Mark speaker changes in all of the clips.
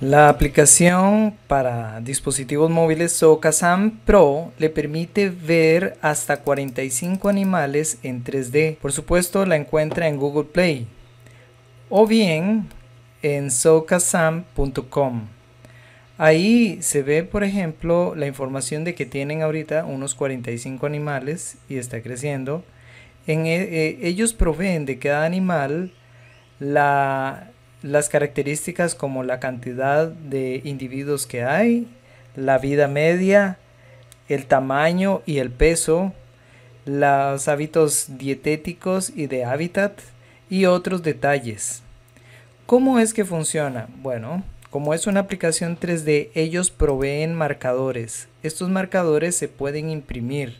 Speaker 1: La aplicación para dispositivos móviles SoCasam Pro le permite ver hasta 45 animales en 3D. Por supuesto, la encuentra en Google Play o bien en socasam.com. Ahí se ve, por ejemplo, la información de que tienen ahorita unos 45 animales y está creciendo. En, e, eh, ellos proveen de cada animal la las características como la cantidad de individuos que hay, la vida media, el tamaño y el peso, los hábitos dietéticos y de hábitat y otros detalles. ¿Cómo es que funciona? Bueno, como es una aplicación 3D, ellos proveen marcadores. Estos marcadores se pueden imprimir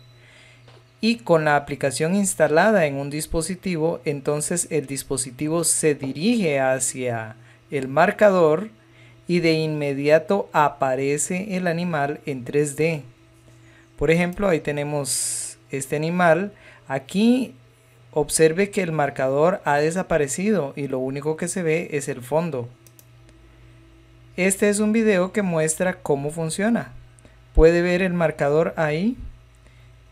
Speaker 1: y con la aplicación instalada en un dispositivo, entonces el dispositivo se dirige hacia el marcador y de inmediato aparece el animal en 3D. Por ejemplo, ahí tenemos este animal. Aquí observe que el marcador ha desaparecido y lo único que se ve es el fondo. Este es un video que muestra cómo funciona. Puede ver el marcador ahí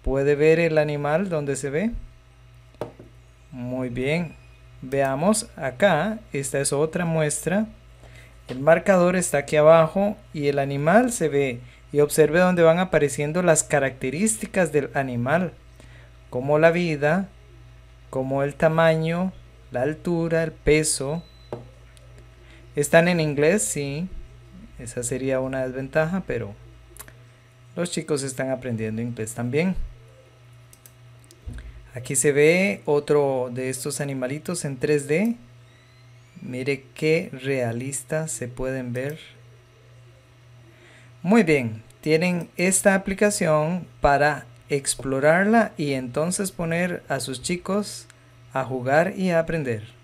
Speaker 1: ¿Puede ver el animal donde se ve? Muy bien. Veamos acá, esta es otra muestra. El marcador está aquí abajo y el animal se ve. Y observe donde van apareciendo las características del animal. Como la vida, como el tamaño, la altura, el peso. Están en inglés, sí. Esa sería una desventaja, pero los chicos están aprendiendo inglés también. Aquí se ve otro de estos animalitos en 3D. Mire qué realistas se pueden ver. Muy bien, tienen esta aplicación para explorarla y entonces poner a sus chicos a jugar y a aprender.